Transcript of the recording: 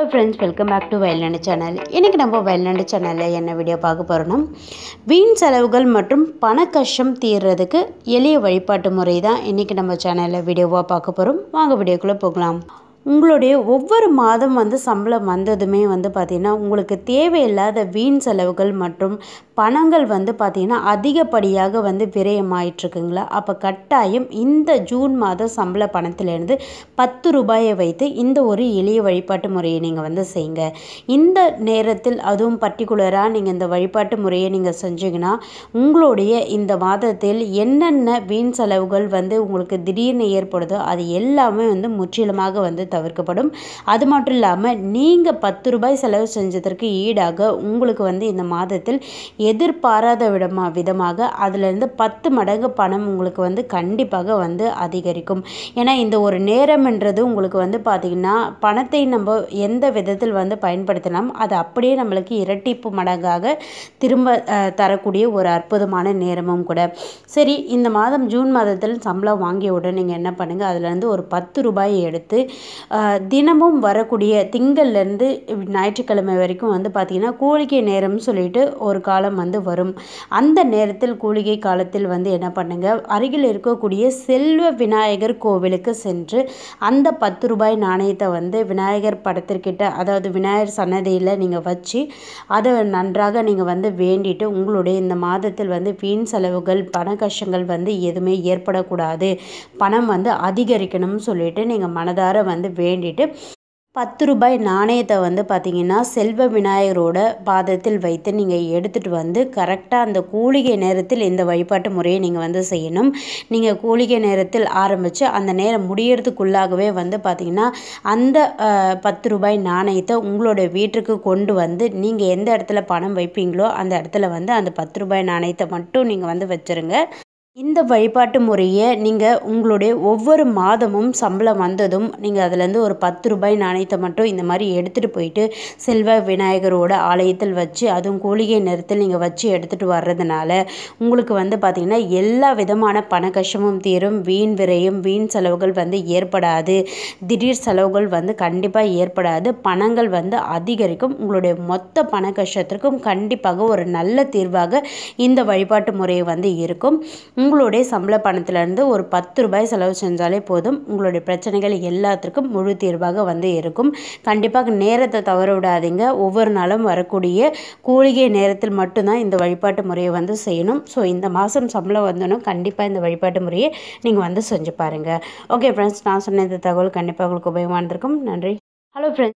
hello friends welcome back to Vayalnadu channel இன்றைக்கி நம்ம வயல்நாடு சேனலில் என்ன வீடியோ பார்க்க போகிறோன்னா வீண் செலவுகள் மற்றும் பண கஷ்டம் தீர்றதுக்கு எளிய வழிபாட்டு முறை தான் இன்றைக்கி நம்ம சேனலில் வீடியோவாக பார்க்க போகிறோம் வாங்க வீடியோக்குள்ளே போகலாம் உங்களுடைய ஒவ்வொரு மாதம் வந்து சம்பளம் வந்ததுமே வந்து பார்த்திங்கன்னா உங்களுக்கு தேவையில்லாத வீண் செலவுகள் மற்றும் பணங்கள் வந்து பார்த்திங்கன்னா அதிகப்படியாக வந்து விரயமாயிட்ருக்குங்களா அப்போ கட்டாயம் இந்த ஜூன் மாத சம்பள பணத்திலேருந்து பத்து ரூபாயை வைத்து இந்த ஒரு எளிய வழிபாட்டு முறையை நீங்கள் வந்து செய்யுங்க இந்த நேரத்தில் அதுவும் பர்டிகுலராக நீங்கள் இந்த வழிபாட்டு முறையை நீங்கள் செஞ்சிங்கன்னா உங்களுடைய இந்த மாதத்தில் என்னென்ன வீண் செலவுகள் வந்து உங்களுக்கு திடீர்னு ஏற்படுதோ அது எல்லாமே வந்து முற்றிலுமாக வந்து தவிர்க்கப்படும் அது மட்டும் இல்லாமல் நீங்கள் பத்து ரூபாய் செலவு செஞ்சதற்கு ஈடாக உங்களுக்கு வந்து இந்த மாதத்தில் எதிர்பாராத விடமா விதமாக அதிலேருந்து பத்து மடங்கு பணம் உங்களுக்கு வந்து கண்டிப்பாக வந்து அதிகரிக்கும் ஏன்னா இந்த ஒரு நேரம்ன்றது உங்களுக்கு வந்து பார்த்திங்கன்னா பணத்தை நம்ம எந்த விதத்தில் வந்து பயன்படுத்தலாம் அது அப்படியே நம்மளுக்கு இரட்டிப்பு மடங்காக திரும்ப தரக்கூடிய ஒரு அற்புதமான நேரமும் கூட சரி இந்த மாதம் ஜூன் மாதத்தில் சம்பளம் வாங்கிய உடனே நீங்கள் என்ன பண்ணுங்கள் அதுலேருந்து ஒரு பத்து ரூபாயை எடுத்து தினமும் வரக்கூடிய திங்கள்லேருந்து ஞாயிற்றுக்கிழமை வரைக்கும் வந்து பார்த்திங்கன்னா கோழிக்கை நேரம்னு சொல்லிட்டு ஒரு காலம் வந்து வரும் அந்த நேரத்தில் கூலிகை காலத்தில் வந்து என்ன பண்ணுங்கள் அருகில் இருக்கக்கூடிய செல்வ விநாயகர் கோவிலுக்கு சென்று அந்த பத்து ரூபாய் நாணயத்தை வந்து விநாயகர் படத்திற்கிட்ட அதாவது விநாயகர் சன்னதியில் நீங்கள் வச்சு அதை நன்றாக நீங்கள் வந்து வேண்டிட்டு உங்களுடைய இந்த மாதத்தில் வந்து வீண் செலவுகள் பண கஷ்டங்கள் வந்து எதுவுமே ஏற்படக்கூடாது பணம் வந்து அதிகரிக்கணும்னு சொல்லிட்டு நீங்கள் மனதார வந்து வேண்டிட்டு பத்து ரூபாய் நாணயத்தை வந்து பார்த்தீங்கன்னா செல்வ விநாயகரோட பாதத்தில் வைத்து நீங்கள் எடுத்துகிட்டு வந்து கரெக்டாக அந்த கூலிகை நேரத்தில் இந்த வழிபாட்டு முறையை நீங்கள் வந்து செய்யணும் நீங்கள் கூலிகை நேரத்தில் ஆரம்பித்து அந்த நேரம் முடியறதுக்குள்ளாகவே வந்து பார்த்திங்கன்னா அந்த பத்து ரூபாய் நாணயத்தை உங்களோட வீட்டுக்கு கொண்டு வந்து நீங்கள் எந்த இடத்துல பணம் வைப்பீங்களோ அந்த இடத்துல வந்து அந்த பத்து ரூபாய் நாணயத்தை மட்டும் நீங்கள் வந்து வச்சுருங்க இந்த வழிபாட்டு முறையை நீங்கள் உங்களுடைய ஒவ்வொரு மாதமும் சம்பளம் வந்ததும் நீங்கள் அதுலேருந்து ஒரு பத்து ரூபாய் நாணயத்தை மட்டும் இந்த மாதிரி எடுத்துகிட்டு போயிட்டு செல்வ விநாயகரோட ஆலயத்தில் வச்சு அதுவும் கூலிகை நேரத்தில் நீங்கள் வச்சு எடுத்துகிட்டு வர்றதுனால உங்களுக்கு வந்து பார்த்திங்கன்னா எல்லா விதமான பண தீரும் வீண் விரையும் வீண் செலவுகள் வந்து ஏற்படாது திடீர் செலவுகள் வந்து கண்டிப்பாக ஏற்படாது பணங்கள் வந்து அதிகரிக்கும் உங்களுடைய மொத்த பண கஷ்டத்திற்கும் கண்டிப்பாக ஒரு நல்ல தீர்வாக இந்த வழிபாட்டு முறை வந்து இருக்கும் உங்களுடைய சம்பள பணத்திலேருந்து ஒரு பத்து ரூபாய் செலவு செஞ்சாலே போதும் உங்களுடைய பிரச்சனைகள் எல்லாத்துக்கும் முழு தீர்வாக வந்து இருக்கும் கண்டிப்பாக நேரத்தை தவற விடாதீங்க ஒவ்வொரு நாளும் வரக்கூடிய கூலிகை நேரத்தில் மட்டும்தான் இந்த வழிபாட்டு முறையை வந்து செய்யணும் ஸோ இந்த மாதம் சம்பளம் வந்தோன்னா கண்டிப்பாக இந்த வழிபாட்டு முறையை நீங்கள் வந்து செஞ்சு பாருங்கள் ஓகே ஃப்ரெண்ட்ஸ் நான் சொன்ன இந்த தகவல் கண்டிப்பாக உங்களுக்கு உபயோகமானிருக்கும் நன்றி ஹலோ ஃப்ரெண்ட்ஸ்